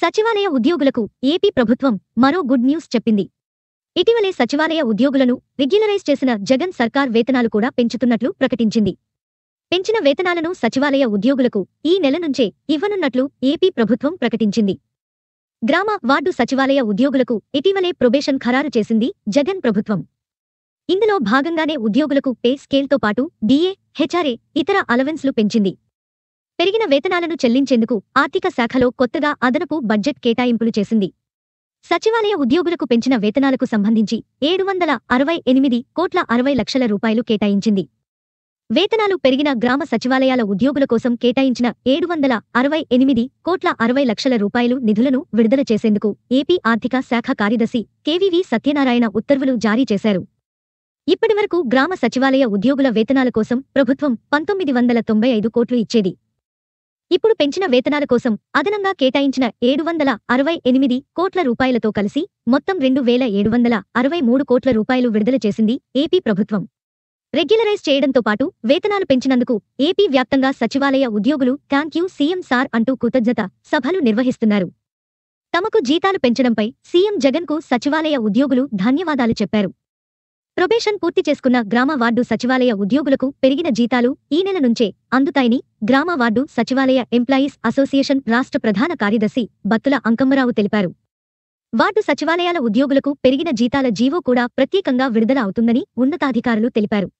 సచివాలయ ఉద్యోగులకు ఏపీ ప్రభుత్వం మరో గుడ్ న్యూస్ చెప్పింది ఇటీవలే సచివాలయ ఉద్యోగులను రెగ్యులరైజ్ చేసిన జగన్ సర్కార్ వేతనాలు కూడా పెంచుతున్నట్లు ప్రకటించింది పెంచిన వేతనాలను సచివాలయ ఉద్యోగులకు ఈ నెల నుంచే ఇవ్వనున్నట్లు ఏపీ ప్రభుత్వం ప్రకటించింది గ్రామ వార్డు సచివాలయ ఉద్యోగులకు ఇటీవలే ప్రొబేషన్ ఖరారు చేసింది జగన్ ప్రభుత్వం ఇందులో భాగంగానే ఉద్యోగులకు పే స్కేల్తో పాటు డిఏ హెచ్ఆర్ఏ ఇతర అలవెన్స్లు పెంచింది పెరిగిన వేతనాలను చెల్లించేందుకు ఆర్థిక శాఖలో కొత్తగా అదనపు బడ్జెట్ కేటాయింపులు చేసింది సచివాలయ ఉద్యోగులకు పెంచిన వేతనాలకు సంబంధించి ఏడు వందల అరవై ఎనిమిది కోట్ల అరవై లక్షల రూపాయలు కేటాయించింది వేతనాలు పెరిగిన గ్రామ సచివాలయాల ఉద్యోగుల కోసం కేటాయించిన ఏడు వందల అరవై ఎనిమిది కోట్ల అరవై లక్షల రూపాయలు నిధులను విడుదల చేసేందుకు ఏపీ ఆర్థిక శాఖ కార్యదర్శి కేవీవి సత్యనారాయణ ఉత్తర్వులు జారీ చేశారు ఇప్పటివరకు గ్రామ సచివాలయ ఉద్యోగుల వేతనాల కోసం ప్రభుత్వం పంతొమ్మిది వందల తొంభై ఐదు కోట్లు ఇచ్చేది ఇప్పుడు పెంచిన వేతనాల కోసం అదనంగా కేటాయించిన ఏడు వందల అరవై ఎనిమిది కోట్ల రూపాయలతో కలిసి మొత్తం రెండు వేల ఏడు వందల అరవై మూడు కోట్ల రూపాయలు విడుదల చేసింది ఏపీ ప్రభుత్వం రెగ్యులరైజ్ చేయడంతో పాటు వేతనాలు పెంచినందుకు ఏపీ వ్యాప్తంగా సచివాలయ ఉద్యోగులు థ్యాంక్ యూ సీఎం సార్ అంటూ కృతజ్ఞత సభలు నిర్వహిస్తున్నారు తమకు జీతాలు పెంచడంపై సీఎం జగన్కు సచివాలయ ఉద్యోగులు ధన్యవాదాలు చెప్పారు ప్రొబేషన్ పూర్తి చేసుకున్న గ్రామ వార్డు సచివాలయ ఉద్యోగులకు పెరిగిన జీతాలు ఈ నెల నుంచే అందుతాయని గ్రామ వార్డు సచివాలయ ఎంప్లాయీస్ అసోసియేషన్ రాష్ట్ర ప్రధాన కార్యదర్శి బత్తుల అంకమ్మరావు తెలిపారు వార్డు సచివాలయాల ఉద్యోగులకు పెరిగిన జీతాల జీవో కూడా ప్రత్యేకంగా విడుదల అవుతుందని ఉన్నతాధికారులు తెలిపారు